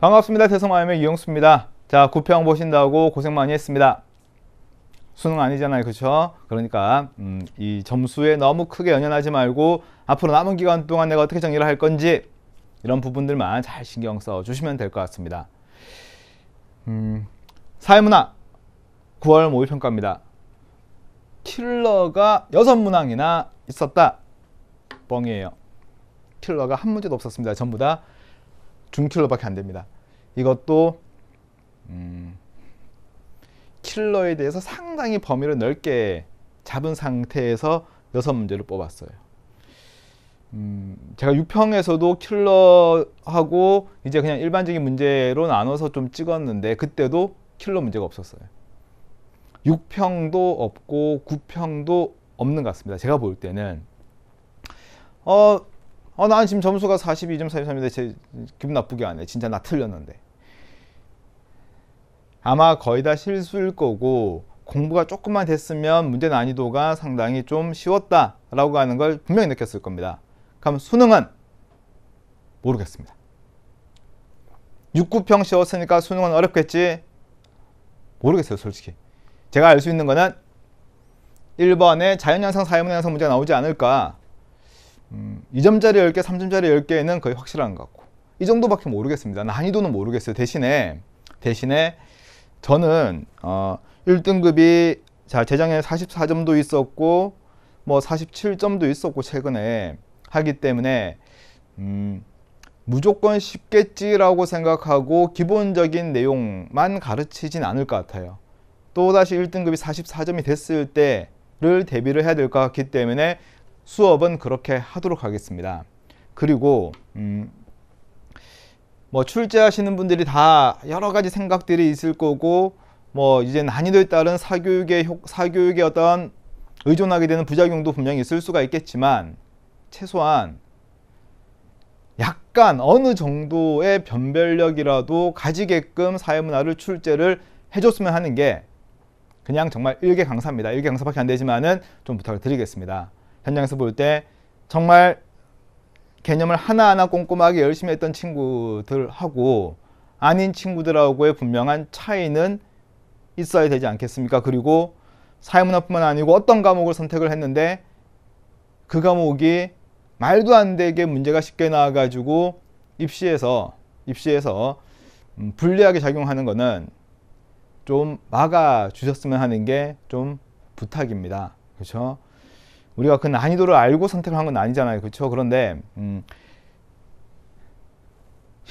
반갑습니다. 대성마임의 이영수입니다. 자, 구평 보신다고 고생 많이 했습니다. 수능 아니잖아요. 그렇죠? 그러니까 음, 이 점수에 너무 크게 연연하지 말고 앞으로 남은 기간 동안 내가 어떻게 정리를 할 건지 이런 부분들만 잘 신경 써 주시면 될 것 같습니다. 음, 사회문화 9월 모의평가입니다. 킬러가 여섯 문항이나 있었다. 뻥이에요. 킬러가 한 문제도 없었습니다. 전부 다 중킬러밖에 안 됩니다. 이것도 음, 킬러에 대해서 상당히 범위를 넓게 잡은 상태에서 여섯 문제를 뽑았어요. 음, 제가 6평에서도 킬러하고 이제 그냥 일반적인 문제로 나눠서 좀 찍었는데 그때도 킬러 문제가 없었어요. 6평도 없고 9평도 없는 것 같습니다. 제가 볼 때는 어, 어, 난 지금 점수가 42.43인데 제 기분 나쁘게 안 해. 진짜 나 틀렸는데. 아마 거의 다 실수일 거고 공부가 조금만 됐으면 문제 난이도가 상당히 좀 쉬웠다라고 하는 걸 분명히 느꼈을 겁니다. 그럼 수능은 모르겠습니다. 6구평 쉬웠으니까 수능은 어렵겠지? 모르겠어요, 솔직히. 제가 알 수 있는 거는 1번에 자연현상, 사회문현상 문제가 나오지 않을까 음, 2점짜리 10개, 3점짜리 10개는 거의 확실한 것 같고 이 정도밖에 모르겠습니다. 난이도는 모르겠어요. 대신에 대신에 저는 어, 1등급이 자 재작년에 44점도 있었고 뭐 47점도 있었고 최근에 하기 때문에 음, 무조건 쉽겠지라고 생각하고 기본적인 내용만 가르치진 않을 것 같아요. 또다시 1등급이 44점이 됐을 때를 대비를 해야 될 것 같기 때문에 수업은 그렇게 하도록 하겠습니다. 그리고 음, 뭐 출제하시는 분들이 다 여러 가지 생각들이 있을 거고 뭐 이제 난이도에 따른 사교육의 사교육의 어떤 의존하게 되는 부작용도 분명히 있을 수가 있겠지만 최소한 약간 어느 정도의 변별력이라도 가지게끔 사회문화를 출제를 해줬으면 하는 게 그냥 정말 일개 강사입니다. 일개 강사밖에 안 되지만은 좀 부탁을 드리겠습니다. 현장에서 볼 때 정말 개념을 하나하나 꼼꼼하게 열심히 했던 친구들하고 아닌 친구들하고의 분명한 차이는 있어야 되지 않겠습니까? 그리고 사회문화뿐만 아니고 어떤 과목을 선택을 했는데 그 과목이 말도 안 되게 문제가 쉽게 나와가지고 입시에서 입시에서 음, 불리하게 작용하는 것은 좀 막아 주셨으면 하는 게 좀 부탁입니다. 그렇죠? 우리가 그 난이도를 알고 선택을 한 건 아니잖아요. 그렇죠? 그런데 음,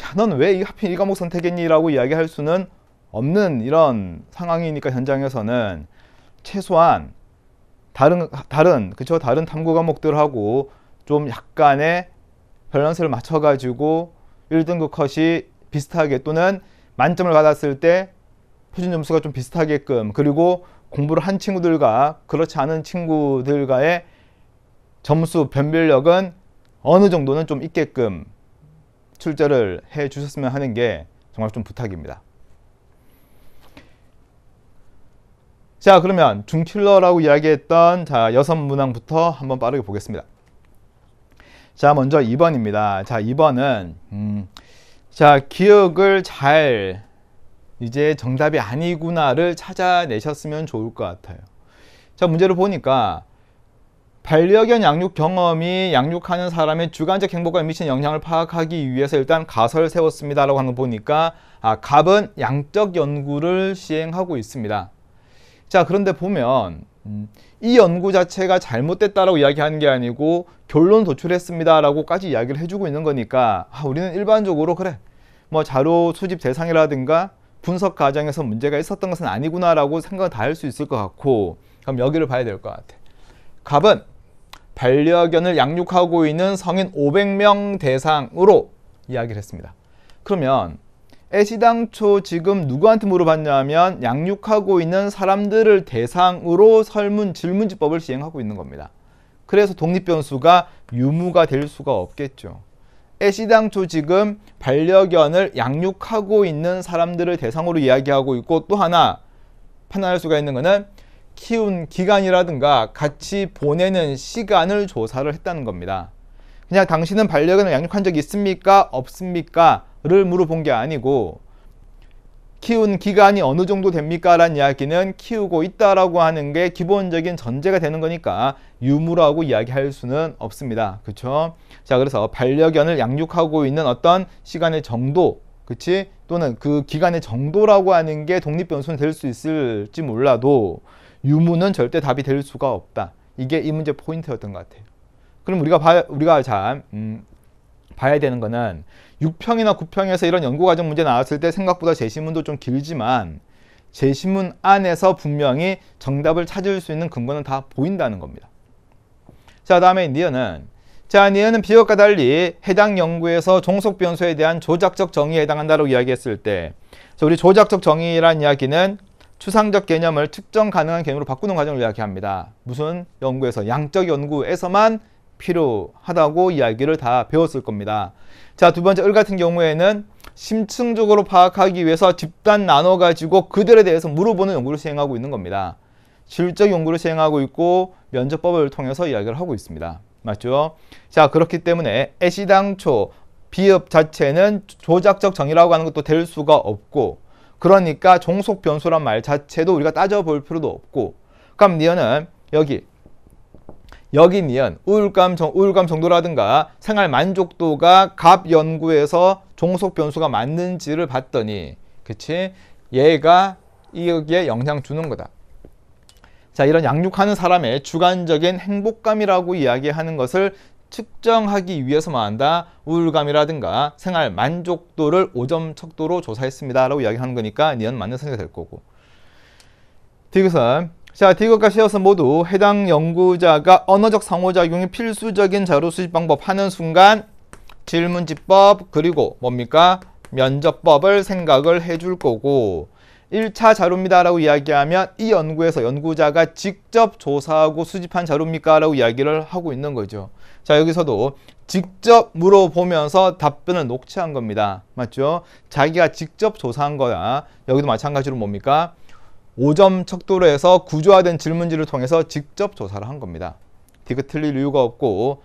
야, 넌 왜이 하필 이 과목 선택했니라고 이야기할 수는 없는 이런 상황이니까 현장에서는 최소한 다른 다른 그쵸 다른 탐구 과목들하고 좀 약간의 밸런스를 맞춰가지고 1등급 컷이 비슷하게 또는 만점을 받았을 때 표준 점수가 좀 비슷하게끔 그리고 공부를 한 친구들과 그렇지 않은 친구들과의 점수 변별력은 어느 정도는 좀 있게끔 출제를 해 주셨으면 하는 게 정말 좀 부탁입니다. 자 그러면 중킬러라고 이야기했던 자 여섯 문항부터 한번 빠르게 보겠습니다. 자 먼저 2번입니다. 자 2번은 음, 자 기억을 잘 이제 정답이 아니구나를 찾아내셨으면 좋을 것 같아요. 자 문제를 보니까 반려견 양육 경험이 양육하는 사람의 주관적 행복과 미치는 영향을 파악하기 위해서 일단 가설을 세웠습니다라고 하는 거 보니까 아, 갑은 양적 연구를 시행하고 있습니다. 자, 그런데 보면 음, 이 연구 자체가 잘못됐다라고 이야기하는 게 아니고 결론 도출했습니다라고까지 이야기를 해주고 있는 거니까 아, 우리는 일반적으로 그래 뭐 자료 수집 대상이라든가 분석 과정에서 문제가 있었던 것은 아니구나라고 생각을 다 할 수 있을 것 같고 그럼 여기를 봐야 될 것 같아. 갑은 반려견을 양육하고 있는 성인 500명 대상으로 이야기를 했습니다. 그러면 애시당초 지금 누구한테 물어봤냐면 양육하고 있는 사람들을 대상으로 설문 질문지법을 시행하고 있는 겁니다. 그래서 독립변수가 유무가 될 수가 없겠죠. 애시당초 지금 반려견을 양육하고 있는 사람들을 대상으로 이야기하고 있고 또 하나 판단할 수가 있는 것은 키운 기간이라든가 같이 보내는 시간을 조사를 했다는 겁니다. 그냥 당신은 반려견을 양육한 적이 있습니까? 없습니까? 를 물어본 게 아니고 키운 기간이 어느 정도 됩니까? 라는 이야기는 키우고 있다라고 하는 게 기본적인 전제가 되는 거니까 유무라고 이야기할 수는 없습니다. 그렇죠? 자, 그래서 반려견을 양육하고 있는 어떤 시간의 정도, 그치? 또는 그 기간의 정도라고 하는 게 독립 변수는 될 수 있을지 몰라도 유무는 절대 답이 될 수가 없다. 이게 이 문제 포인트였던 것 같아요. 그럼 우리가 봐, 우리가 참 음, 봐야 되는 거는 6평이나 9평에서 이런 연구과정 문제 나왔을 때 생각보다 제시문도 좀 길지만 제시문 안에서 분명히 정답을 찾을 수 있는 근거는 다 보인다는 겁니다. 자 다음에 니어는 자 니어는 비역과 달리 해당 연구에서 종속 변수에 대한 조작적 정의에 해당한다고 이야기했을 때 우리 조작적 정의란 이야기는 추상적 개념을 측정 가능한 개념으로 바꾸는 과정을 이야기합니다. 무슨 연구에서 양적 연구에서만 필요하다고 이야기를 다 배웠을 겁니다. 자, 두 번째 을 같은 경우에는 심층적으로 파악하기 위해서 집단 나눠 가지고 그들에 대해서 물어보는 연구를 시행하고 있는 겁니다. 질적 연구를 시행하고 있고 면접법을 통해서 이야기를 하고 있습니다. 맞죠? 자, 그렇기 때문에 애시당초 비읍 자체는 조작적 정의라고 하는 것도 될 수가 없고 그러니까 종속 변수란 말 자체도 우리가 따져볼 필요도 없고 그럼 니은은 여기 여기 니은 우울감, 정, 우울감 정도라든가 생활 만족도가 갑 연구에서 종속 변수가 맞는지를 봤더니 그치 얘가 여기에 영향 주는 거다. 자 이런 양육하는 사람의 주관적인 행복감이라고 이야기하는 것을 측정하기 위해서만 한다 우울감이라든가 생활 만족도를 5점 척도로 조사했습니다 라고 이야기하는 거니까 니은 맞는 선택이 될 거고 디귿은 자, 디귿과 시어스 모두 해당 연구자가 언어적 상호작용이 필수적인 자료 수집 방법 하는 순간 질문지법 그리고 뭡니까? 면접법을 생각을 해 줄 거고 1차 자료입니다라고 이야기하면 이 연구에서 연구자가 직접 조사하고 수집한 자료입니까라고 이야기를 하고 있는 거죠. 자, 여기서도 직접 물어보면서 답변을 녹취한 겁니다. 맞죠? 자기가 직접 조사한 거야. 여기도 마찬가지로 뭡니까? 5점 척도로에서 구조화된 질문지를 통해서 직접 조사를 한 겁니다. 디귿 틀릴 이유가 없고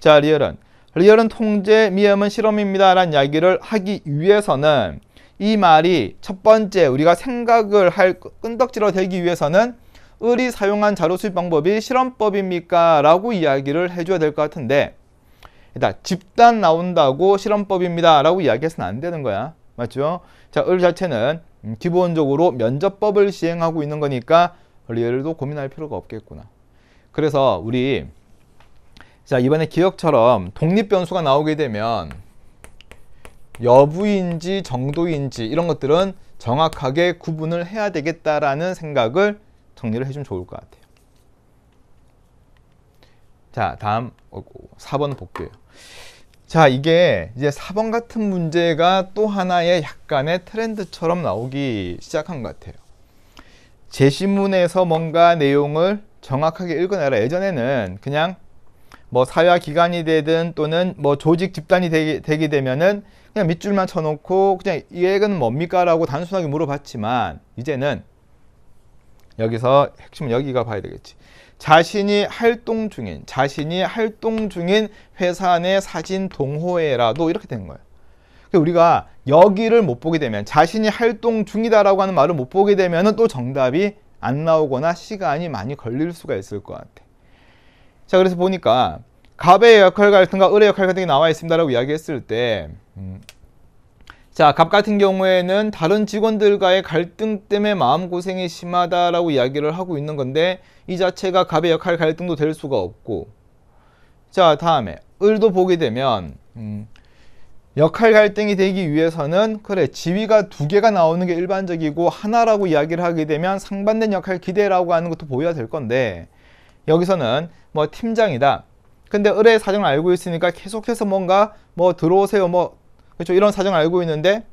자, 리얼은 리얼은 통제 미음은 실험입니다라는 이야기를 하기 위해서는 이 말이 첫 번째 우리가 생각을 할끈덕지로 되기 위해서는 을이 사용한 자료 수집 방법이 실험법입니까? 라고 이야기를 해줘야 될 것 같은데 일단 집단 나온다고 실험법입니다. 라고 이야기해서는 안 되는 거야. 맞죠? 자, 을 자체는 음, 기본적으로 면접법을 시행하고 있는 거니까 리얼도 고민할 필요가 없겠구나. 그래서 우리 자 이번에 기억처럼 독립 변수가 나오게 되면 여부인지 정도인지 이런 것들은 정확하게 구분을 해야 되겠다라는 생각을 정리를 해주면 좋을 것 같아요. 자, 다음 4번 어, 볼게요. 자, 이게 이제 4번 같은 문제가 또 하나의 약간의 트렌드처럼 나오기 시작한 것 같아요. 제시문에서 뭔가 내용을 정확하게 읽어내라. 예전에는 그냥 뭐 사회와 기관이 되든 또는 뭐 조직 집단이 되게, 되게 되면은 그냥 밑줄만 쳐놓고 그냥 이 액은 뭡니까? 라고 단순하게 물어봤지만 이제는 여기서 핵심은 여기가 봐야 되겠지. 자신이 활동 중인 자신이 활동 중인 회사 내 사진 동호회라도 이렇게 된 거예요. 그러니까 우리가 여기를 못 보게 되면 자신이 활동 중이다라고 하는 말을 못 보게 되면 또 정답이 안 나오거나 시간이 많이 걸릴 수가 있을 것 같아. 자 그래서 보니까 갑의 역할 같은가 을의 역할 같은 게 나와 있습니다라고 이야기했을 때 음, 자, 갑 같은 경우에는 다른 직원들과의 갈등 때문에 마음고생이 심하다라고 이야기를 하고 있는 건데 이 자체가 갑의 역할 갈등도 될 수가 없고 자, 다음에 을도 보게 되면 음, 역할 갈등이 되기 위해서는 그래 지위가 두 개가 나오는 게 일반적이고 하나라고 이야기를 하게 되면 상반된 역할 기대라고 하는 것도 보여야 될 건데 여기서는 뭐 팀장이다 근데 을의 사정을 알고 있으니까 계속해서 뭔가 뭐 들어오세요 뭐 그렇죠 이런 사정을 알고 있는데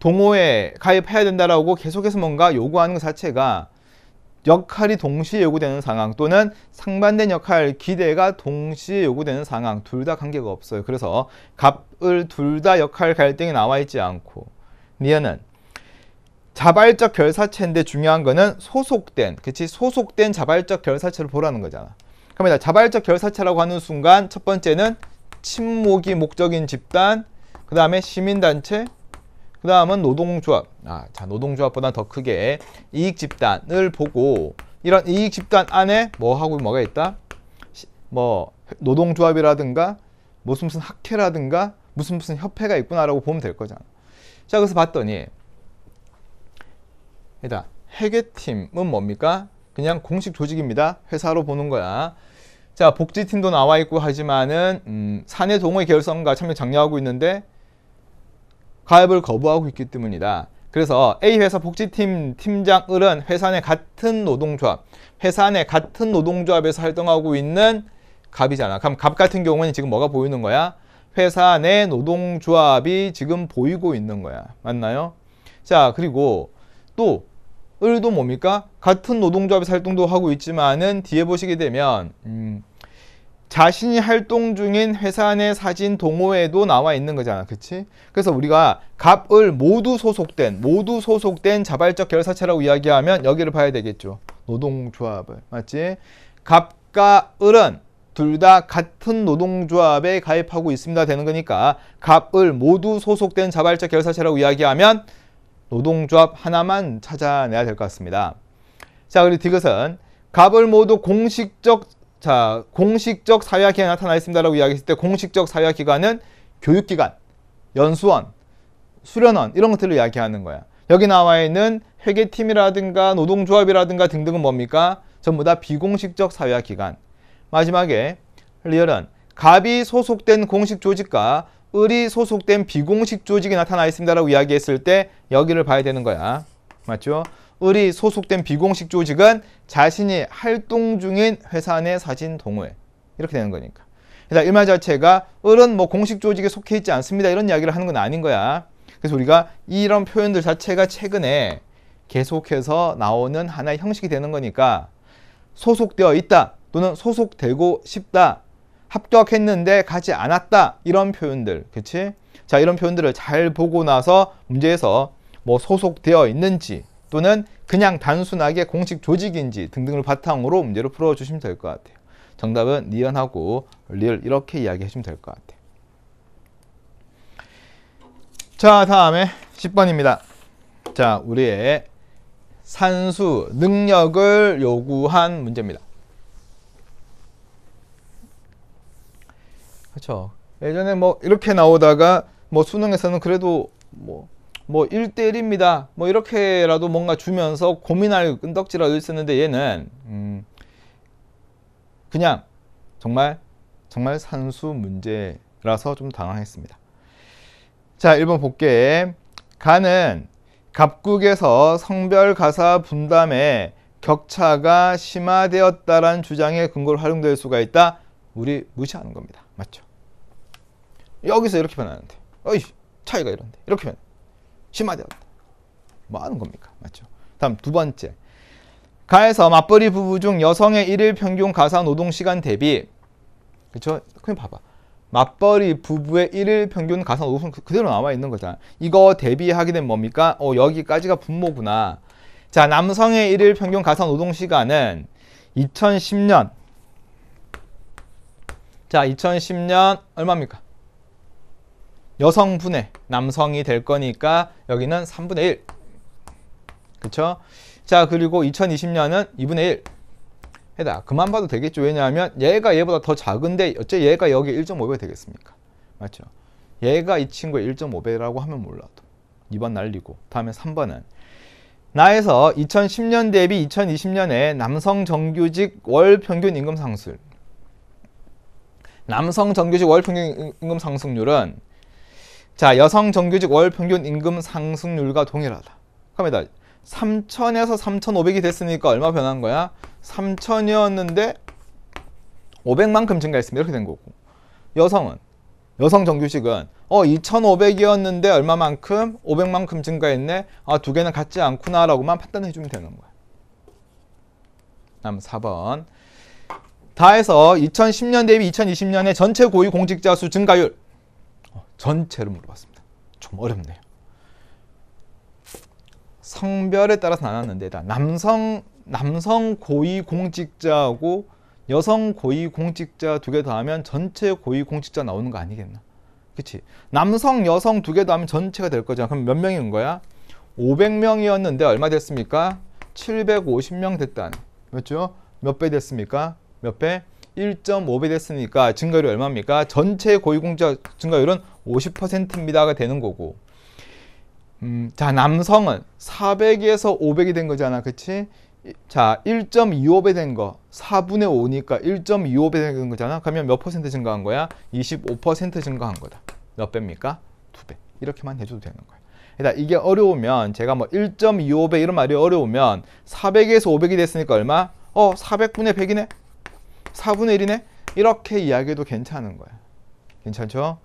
동호회 가입해야 된다라고 계속해서 뭔가 요구하는 것 자체가 역할이 동시에 요구되는 상황 또는 상반된 역할 기대가 동시에 요구되는 상황 둘 다 관계가 없어요. 그래서 갑을 둘 다 역할 갈등이 나와 있지 않고 니은은 자발적 결사체인데 중요한 거는 소속된 그치 소속된 자발적 결사체를 보라는 거잖아. 갑니다. 자발적 결사체라고 하는 순간 첫 번째는 침묵이 목적인 집단, 그 다음에 시민단체, 그 다음은 노동조합. 아, 자, 노동조합보다 더 크게 이익집단을 보고 이런 이익집단 안에 뭐하고 뭐가 있다? 시, 뭐 노동조합이라든가 무슨 무슨 학회라든가 무슨 무슨 협회가 있구나라고 보면 될 거잖아. 자, 그래서 봤더니 일단 회계팀은 뭡니까? 그냥 공식 조직입니다. 회사로 보는 거야. 자 복지팀도 나와 있고 하지만은 음, 사내 동호회 개월성과 참여 장려하고 있는데 가입을 거부하고 있기 때문이다. 그래서 A 회사 복지팀 팀장 을은 회사 내 같은 노동조합, 회사 내 같은 노동조합에서 활동하고 있는 갑이잖아. 그럼 갑 같은 경우는 지금 뭐가 보이는 거야? 회사 내 노동조합이 지금 보이고 있는 거야. 맞나요? 자, 그리고 또 을도 뭡니까? 같은 노동조합에서 활동도 하고 있지만은 뒤에 보시게 되면 음, 자신이 활동 중인 회사 내 사진 동호회도 나와 있는 거잖아. 그치? 그래서 우리가 갑을 모두 소속된, 모두 소속된 자발적 결사체라고 이야기하면 여기를 봐야 되겠죠. 노동조합을. 맞지? 갑과 을은 둘 다 같은 노동조합에 가입하고 있습니다. 되는 거니까 갑을 모두 소속된 자발적 결사체라고 이야기하면 노동조합 하나만 찾아내야 될 것 같습니다. 자, 우리 디귿은 갑을 모두 공식적 자, 공식적 사회화 기간이 나타나 있습니다라고 이야기했을 때 공식적 사회화 기관은 교육기관, 연수원, 수련원 이런 것들을 이야기하는 거야. 여기 나와 있는 회계팀이라든가 노동조합이라든가 등등은 뭡니까? 전부 다 비공식적 사회화 기관. 마지막에 리얼은 갑이 소속된 공식 조직과 을이 소속된 비공식 조직이 나타나 있습니다라고 이야기했을 때 여기를 봐야 되는 거야. 맞죠? 을이 소속된 비공식 조직은 자신이 활동 중인 회사 내 사진 동호회 이렇게 되는 거니까 그러이말 그러니까 자체가 을은 뭐 공식 조직에 속해 있지 않습니다 이런 이야기를 하는 건 아닌 거야 그래서 우리가 이런 표현들 자체가 최근에 계속해서 나오는 하나의 형식이 되는 거니까 소속되어 있다 또는 소속되고 싶다 합격했는데 가지 않았다 이런 표현들 그치 자 이런 표현들을 잘 보고 나서 문제에서 뭐 소속되어 있는지 또는 그냥 단순하게 공식 조직인지 등등을 바탕으로 문제를 풀어주시면 될 것 같아요. 정답은 니은하고 리을 이렇게 이야기하시면 될 것 같아요. 자, 다음에 10번입니다. 자, 우리의 산수 능력을 요구한 문제입니다. 그렇죠. 예전에 뭐 이렇게 나오다가 뭐 수능에서는 그래도 뭐뭐 1대1입니다. 뭐 이렇게라도 뭔가 주면서 고민할 끈덕지라도 있었는데 얘는 음 그냥 정말 정말 산수 문제라서 좀 당황했습니다. 자, 1번 볼게. 가는 갑국에서 성별 가사 분담에 격차가 심화되었다라는 주장의 근거로 활용될 수가 있다. 우리 무시하는 겁니다. 맞죠? 여기서 이렇게 변하는데. 어이, 차이가 이런데. 이렇게 변해 심화되었다. 뭐 하는 겁니까? 맞죠? 다음 두 번째. 가에서 맞벌이 부부 중 여성의 일일 평균 가사 노동 시간 대비 그렇죠? 그냥 봐봐. 맞벌이 부부의 일일 평균 가사 노동 그대로 나와 있는 거잖아. 이거 대비하게 되 뭡니까? 어, 여기까지가 분모구나. 자, 남성의 일일 평균 가사 노동 시간은 2010년 자, 2010년 얼마입니까? 여성분의 남성이 될 거니까 여기는 3분의 1. 그쵸? 자, 그리고 2020년은 2분의 1. 해다. 그만 봐도 되겠죠. 왜냐하면 얘가 얘보다 더 작은데 어째 얘가 여기 1.5배 되겠습니까? 맞죠? 얘가 이 친구의 1.5배라고 하면 몰라도. 2번 날리고. 다음에 3번은 나에서 2010년 대비 2020년에 남성 정규직 월 평균 임금 상승 남성 정규직 월 평균 임금 상승률은 자, 여성 정규직 월 평균 임금 상승률과 동일하다. 갑니다. 3,000에서 3,500이 됐으니까 얼마 변한 거야? 3,000이었는데 500만큼 증가했습니다. 이렇게 된 거고. 여성은 여성 정규직은 어 2,500이었는데 얼마만큼 500만큼 증가했네. 아, 두 개는 같지 않구나라고만 판단해 주면 되는 거야. 다음 4번. 다해서 2010년 대비 2020년의 전체 고위 공직자 수 증가율 전체를 물어봤습니다. 좀 어렵네요. 성별에 따라서 나눴는데 남성 남성 고위 공직자하고 여성 고위 공직자 두 개 더하면 전체 고위 공직자 나오는 거 아니겠나? 그렇지? 남성 여성 두 개 더하면 전체가 될 거잖아. 그럼 몇 명인 거야? 500명이었는데 얼마 됐습니까? 750명 됐다 맞죠? 몇 배 됐습니까? 몇 배? 1.5배 됐으니까 증가율이 얼마입니까? 전체 고위공직자 증가율은 50%입니다가 되는 거고 음, 자 남성은 400에서 500이 된 거잖아 그치? 자 1.25배 된 거 4분의 5니까 1.25배 된 거잖아 그러면 몇 퍼센트 증가한 거야? 25% 증가한 거다 몇 배입니까? 2배 이렇게만 해줘도 되는 거야 그러 그러니까 이게 어려우면 제가 뭐 1.25배 이런 말이 어려우면 400에서 500이 됐으니까 얼마? 어 400분의 100이네 4분의 1이네 이렇게 이야기해도 괜찮은 거야 괜찮죠?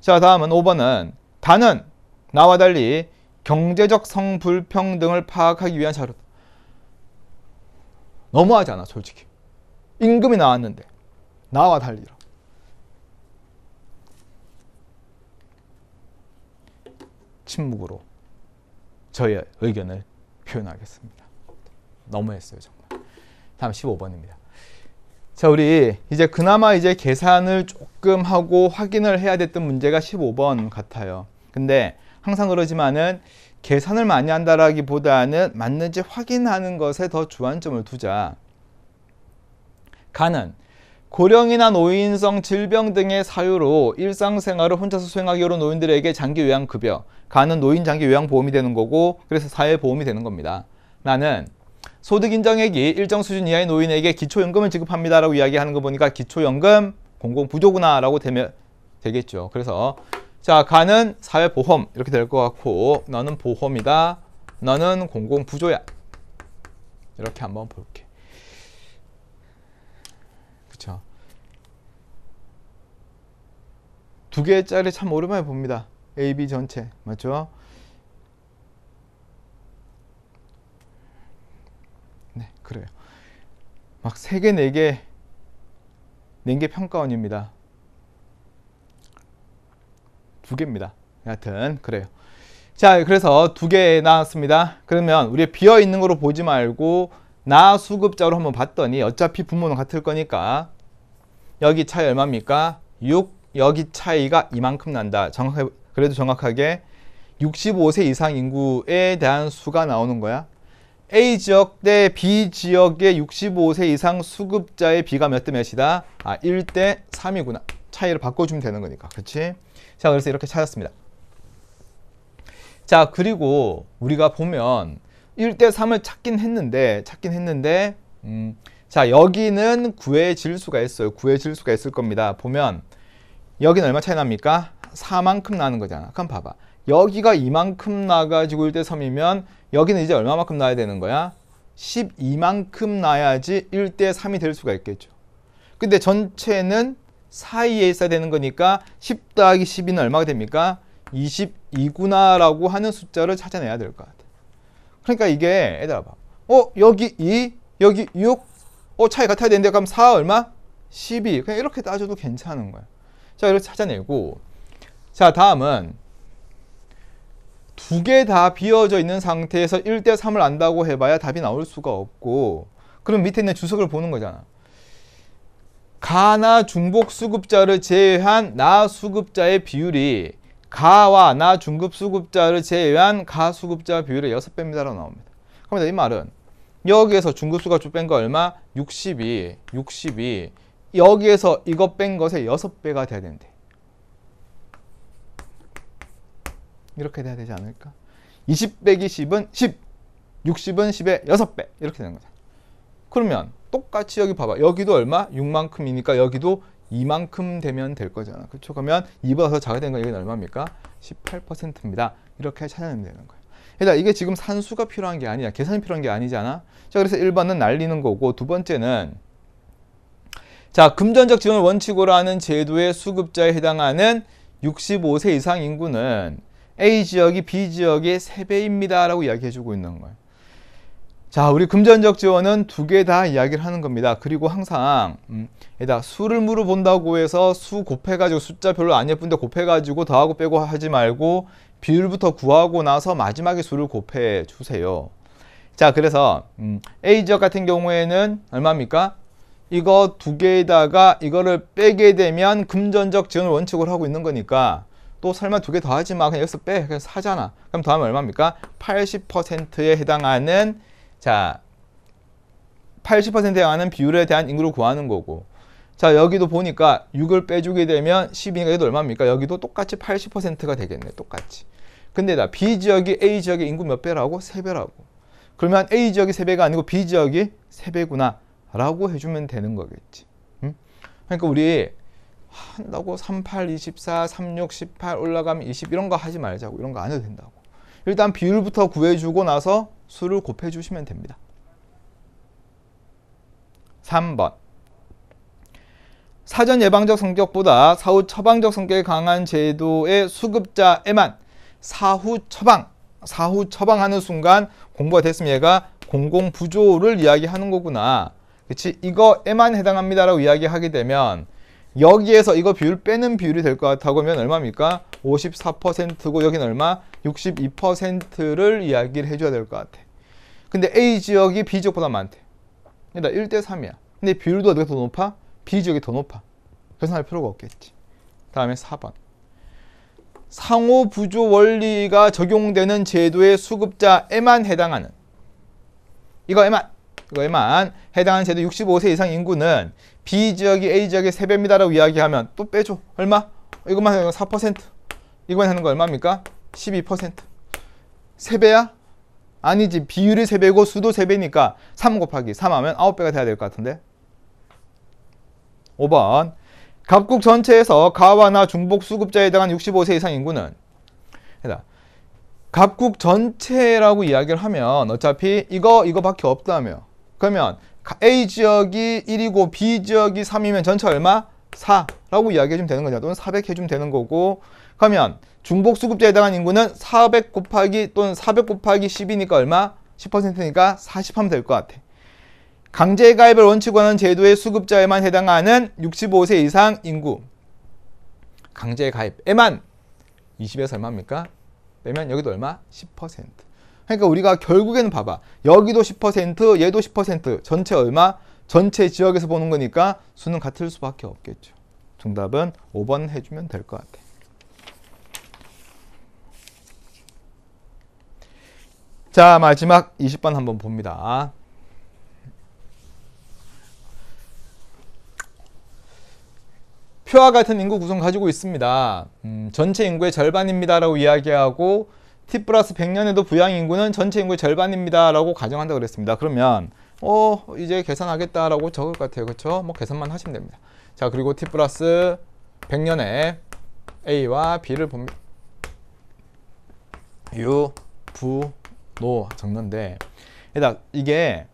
자, 다음은 5번은 단은 나와 달리 경제적 성불평등을 파악하기 위한 자료 너무하지 않아, 솔직히. 임금이 나왔는데 나와 달리 침묵으로 저의 의견을 표현하겠습니다. 너무했어요, 정말. 다음 15번입니다. 자, 우리 이제 그나마 이제 계산을 조금 하고 확인을 해야 됐던 문제가 15번 같아요. 근데 항상 그러지만은 계산을 많이 한다라기보다는 맞는지 확인하는 것에 더 주안점을 두자. 가는 고령이나 노인성 질병 등의 사유로 일상생활을 혼자서 수행하기 어려운 노인들에게 장기 요양급여, 가는 노인 장기 요양보험이 되는 거고 그래서 사회보험이 되는 겁니다. 나는 소득인정액이 일정 수준 이하의 노인에게 기초연금을 지급합니다라고 이야기하는 거 보니까 기초연금 공공부조구나라고 되면 되겠죠. 그래서 자 가는 사회보험 이렇게 될 것 같고 너는 보험이다. 너는 공공부조야. 이렇게 한번 볼게. 두 개짜리 참 오랜만에 봅니다. AB 전체 맞죠? 그래요. 막 3개, 4개 낸게 평가원입니다. 두 개입니다. 하튼 그래요. 자, 그래서 두 개 나왔습니다. 그러면 우리 비어 있는 거로 보지 말고 나 수급자로 한번 봤더니 어차피 분모는 같을 거니까 여기 차이 얼마입니까? 6, 여기 차이가 이만큼 난다. 정확 그래도 정확하게 65세 이상 인구에 대한 수가 나오는 거야. A 지역 대 B 지역의 65세 이상 수급자의 B가 몇 대 몇이다? 아, 1대 3이구나. 차이를 바꿔주면 되는 거니까. 그렇지? 자, 그래서 이렇게 찾았습니다. 자, 그리고 우리가 보면 1대 3을 찾긴 했는데, 찾긴 했는데, 음, 자, 여기는 9의 질수가 있어요. 9의 질수가 있을 겁니다. 보면 여기는 얼마 차이 납니까? 4만큼 나는 거잖아. 그럼 봐봐. 여기가 이만큼 나가지고 1대 3이면 여기는 이제 얼마만큼 나야 되는 거야? 12만큼 나야지 1대 3이 될 수가 있겠죠. 근데 전체는 사이에 있어야 되는 거니까 10 더하기 12는 얼마가 됩니까? 22구나라고 하는 숫자를 찾아내야 될 것 같아. 그러니까 이게 얘들아 봐. 어 여기 2, 여기 6, 어 차이 같아야 되는데 그럼 4 얼마? 12. 그냥 이렇게 따져도 괜찮은 거야. 자 이렇게 찾아내고 자 다음은 두개다 비어져 있는 상태에서 1대 3을 안다고 해봐야 답이 나올 수가 없고 그럼 밑에 있는 주석을 보는 거잖아. 가나 중복 수급자를 제외한 나 수급자의 비율이 가와 나 중급 수급자를 제외한 가 수급자 비율의 6배입니다라고 나옵니다. 그러면 이 말은 여기에서 중급수가 뺀거 얼마? 62, 62. 여기에서 이거 뺀 것의 6배가 돼야 되는 이렇게 돼야 되지 않을까? 20 빼기 10은 10, 60은 10의 6배 이렇게 되는 거죠. 그러면 똑같이 여기 봐봐. 여기도 얼마? 6만큼이니까 여기도 2만큼 되면 될 거잖아. 그렇죠? 그러면 2보서작아된 되는 건 여기는 얼마입니까? 18%입니다. 이렇게 찾아내면 되는 거예요. 일단 그러니까 이게 지금 산수가 필요한 게 아니야. 계산이 필요한 게 아니잖아. 자, 그래서 1번은 날리는 거고 두 번째는 자, 금전적 지원 을 원칙으로 하는 제도의 수급자에 해당하는 65세 이상 인구는 A 지역이 B 지역의 3배입니다. 라고 이야기해주고 있는 거예요. 자, 우리 금전적 지원은 두 개 다 이야기를 하는 겁니다. 그리고 항상 음, 얘다 수를 물어본다고 해서 수 곱해가지고 숫자 별로 안 예쁜데 곱해가지고 더하고 빼고 하지 말고 비율부터 구하고 나서 마지막에 수를 곱해 주세요. 자, 그래서 음, A 지역 같은 경우에는 얼마입니까? 이거 두 개에다가 이거를 빼게 되면 금전적 지원 을원칙으로 하고 있는 거니까 또 설마 두 개 더 하지 마. 그냥 여기서 빼. 그냥 사잖아. 그럼 더하면 얼마입니까? 80%에 해당하는 자 80%에 해당하는 비율에 대한 인구를 구하는 거고 자 여기도 보니까 6을 빼주게 되면 12니까 여기도 얼마입니까? 여기도 똑같이 80%가 되겠네. 똑같이. 근데 나 B지역이 A지역의 인구 몇 배라고? 세배라고 그러면 A지역이 세배가 아니고 B지역이 세배구나 라고 해주면 되는 거겠지. 응? 그러니까 우리 한다고 38, 24, 36, 18 올라가면 20 이런 거 하지 말자고 이런 거 안 해도 된다고 일단 비율부터 구해주고 나서 수를 곱해주시면 됩니다 3번 사전 예방적 성격보다 사후 처방적 성격이 강한 제도의 수급자에만 사후 처방, 사후 처방하는 순간 공부가 됐으면 얘가 공공부조를 이야기하는 거구나. 그치? 이거에만 해당합니다라고 이야기하게 되면 여기에서 이거 비율 빼는 비율이 될 것 같다고 하면 얼마입니까? 54%고 여긴 얼마? 62%를 이야기를 해줘야 될 것 같아. 근데 A 지역이 B 지역보다 많대. 그러니까 1대 3이야. 근데 비율도 어디가 더 높아? B 지역이 더 높아. 계산할 필요가 없겠지. 다음에 4번. 상호 부조 원리가 적용되는 제도의 수급자에만 해당하는 이거에만 이거에만 해당하는 제도 65세 이상 인구는 B 지역이 A 지역의 3배입니다라고 이야기하면 또 빼줘. 얼마? 이것만 하는 4%. 이거만 하는 거 얼마입니까? 12%. 3배야? 아니지. 비율이 3배고 수도 3배니까 3 곱하기 3 하면 9배가 돼야 될 것 같은데. 5번. 각국 전체에서 가와나 중복 수급자에 해당한 65세 이상 인구는 각국 전체라고 이야기를 하면 어차피 이거 이거밖에 없다며. 그러면 A 지역이 1이고 B 지역이 3이면 전체 얼마? 4라고 이야기해주면 되는 거죠. 또는 400 해주면 되는 거고 그러면 중복 수급자에 해당한 인구는 400 곱하기 또는 400 곱하기 10이니까 얼마? 10%니까 40 하면 될 것 같아. 강제가입을 원칙으는 제도의 수급자에만 해당하는 65세 이상 인구 강제가입에만 20에서 얼마입니까? 빼면 여기도 얼마? 10% 그러니까 우리가 결국에는 봐봐. 여기도 10%, 얘도 10%. 전체 얼마? 전체 지역에서 보는 거니까 수는 같을 수밖에 없겠죠. 정답은 5번 해주면 될 것 같아. 자, 마지막 20번 한번 봅니다. 표와 같은 인구 구성 가지고 있습니다. 음, 전체 인구의 절반입니다라고 이야기하고 t 플러스 100년에도 부양 인구는 전체 인구의 절반입니다. 라고 가정한다 그랬습니다. 그러면 어 이제 계산하겠다라고 적을 것 같아요. 그렇죠? 뭐 계산만 하시면 됩니다. 자 그리고 t 플러스 100년에 a와 b를 봅니다. 유, 부, 노 적는데 이게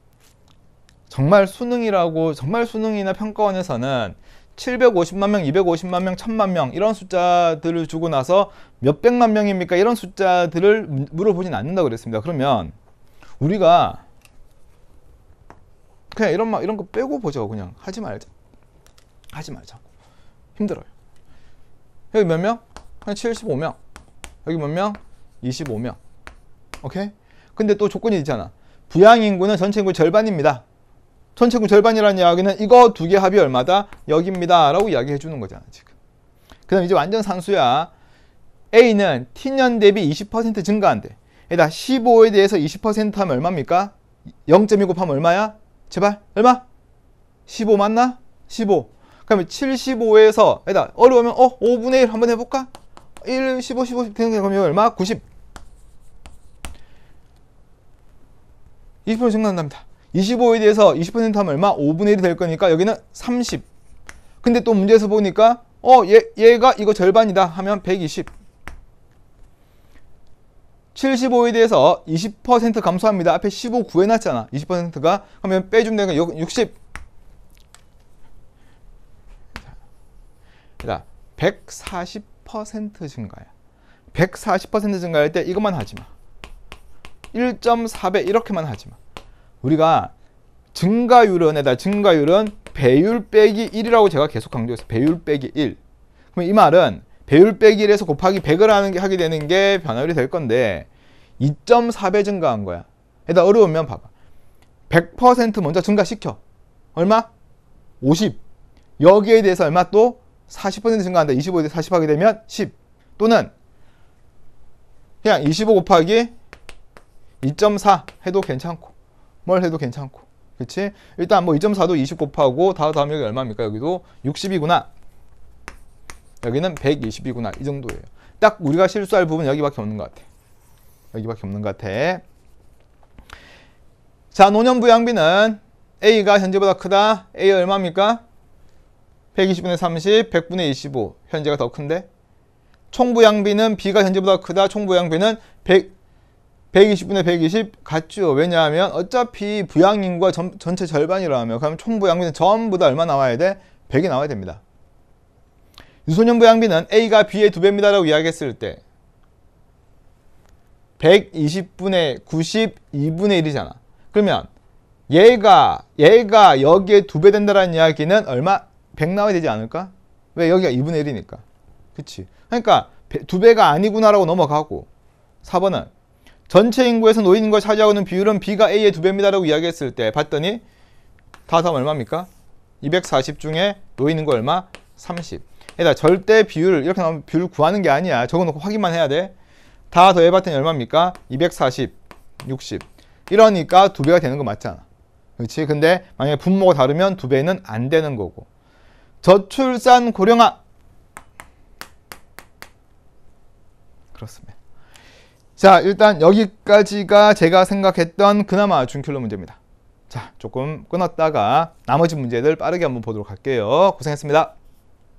정말 수능이라고 정말 수능이나 평가원에서는 750만 명, 250만 명, 1000만 명 이런 숫자들을 주고 나서 몇백만 명입니까? 이런 숫자들을 물어보진 않는다고 그랬습니다. 그러면 우리가 그냥 이런 막 이런 거 빼고 보자 그냥 하지 말자. 하지 말자. 힘들어요. 여기 몇 명? 한 75명. 여기 몇 명? 25명. 오케이? 근데 또 조건이 있잖아. 부양 인구는 전체 인구 절반입니다. 전체금 절반이라는 이야기는 이거 두 개 합이 얼마다? 여기입니다. 라고 이야기해 주는 거잖아. 지금. 그 다음 이제 완전 산수야. A는 T년 대비 20% 증가한대. 에다 15에 대해서 20% 하면 얼마입니까? 0.2 곱하면 얼마야? 제발 얼마? 15 맞나? 15. 그러면 75에서 에다 어려우면 어 5분의 1 한번 해볼까? 1, 15, 15 되는 게 그러면 얼마? 90. 20% 증가한답니다. 25에 대해서 20% 하면 얼마? 5분의 1이 될 거니까 여기는 30. 근데 또 문제에서 보니까 어 얘, 얘가 이거 절반이다 하면 120. 75에 대해서 20% 감소합니다. 앞에 15 구해놨잖아. 20%가 하면 빼주면 되니까 60. 자, 140% 증가야. 140% 증가할 때 이것만 하지 마. 1.4배 이렇게만 하지 마. 우리가 증가율은에다 증가율은 배율 빼기 1이라고 제가 계속 강조해서 배율 빼기 1. 그럼 이 말은 배율 빼기 1에서 곱하기 100을 하는 게 하게 되는 게 변화율이 될 건데 2.4배 증가한 거야. 일단 어려우면 봐봐. 100% 먼저 증가시켜. 얼마? 50. 여기에 대해서 얼마 또? 40% 증가한다. 25에 대해서 40 하게 되면 10. 또는 그냥 25 곱하기 2.4 해도 괜찮고 뭘 해도 괜찮고 그치? 일단 뭐 2.4도 20 곱하고 다 다음 여기 얼마입니까? 여기도 60이구나 여기는 120이구나 이 정도예요 딱 우리가 실수할 부분 여기밖에 없는 것 같아 여기밖에 없는 것 같아 자 노년부양비는 A가 현재보다 크다 A 얼마입니까? 120분의 30, 100분의 25 현재가 더 큰데 총부양비는 B가 현재보다 크다 총부양비는 100 120분의 120 같죠. 왜냐하면 어차피 부양인구가 전, 전체 절반이라며 그럼 총부양비는 전부 다 얼마 나와야 돼? 100이 나와야 됩니다. 유소년 부양비는 A가 B의 두배입니다 라고 이야기했을 때 120분의 92분의 1이잖아. 그러면 얘가 얘가 여기에 두 배 된다라는 이야기는 얼마? 100 나와야 되지 않을까? 왜 여기가 2분의 1이니까. 그치? 그러니까 두 배가 아니구나라고 넘어가고 4번은 전체 인구에서 노인인구 차지하는 비율은 B가 A의 두배입니다라고 이야기했을 때 봤더니 다음 얼마입니까? 240 중에 노인인구 얼마? 30. 그러 그러니까 절대 비율 이렇게 나오면 비율 구하는 게 아니야. 적어놓고 확인만 해야 돼. 다 더해봤더니 얼마입니까? 240, 60. 이러니까 두 배가 되는 거 맞잖아. 그렇지? 근데 만약에 분모가 다르면 두 배는 안 되는 거고. 저출산 고령화. 그렇습니다. 자, 일단 여기까지가 제가 생각했던 그나마 준킬로 문제입니다. 자, 조금 끊었다가 나머지 문제들 빠르게 한번 보도록 할게요. 고생했습니다.